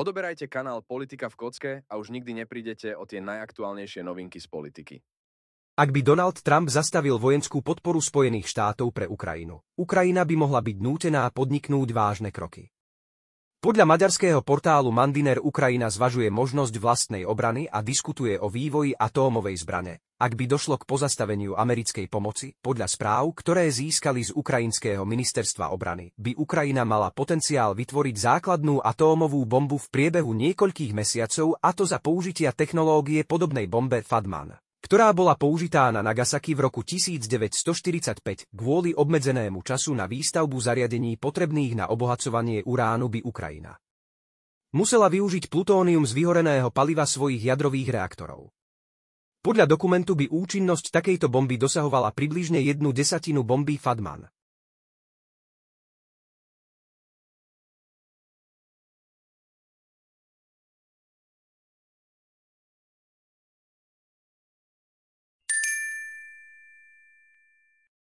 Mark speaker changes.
Speaker 1: Odoberajte kanál Politika v kocke a už nikdy neprídete o tie najaktuálnejšie novinky z politiky.
Speaker 2: Ak by Donald Trump zastavil vojenskú podporu Spojených štátov pre Ukrajinu, Ukrajina by mohla byť nútená podniknúť vážne kroky. Podľa maďarského portálu Mandiner Ukrajina zvažuje možnosť vlastnej obrany a diskutuje o vývoji atómovej zbrane, ak by došlo k pozastaveniu americkej pomoci, podľa správ, ktoré získali z Ukrajinského ministerstva obrany, by Ukrajina mala potenciál vytvoriť základnú atómovú bombu v priebehu niekoľkých mesiacov a to za použitia technológie podobnej bombe Fadman ktorá bola použitá na Nagasaki v roku 1945 kvôli obmedzenému času na výstavbu zariadení potrebných na obohacovanie uránu by Ukrajina. Musela využiť plutónium z vyhoreného paliva svojich jadrových reaktorov. Podľa dokumentu by účinnosť takejto bomby dosahovala približne jednu desatinu bomby Fadman.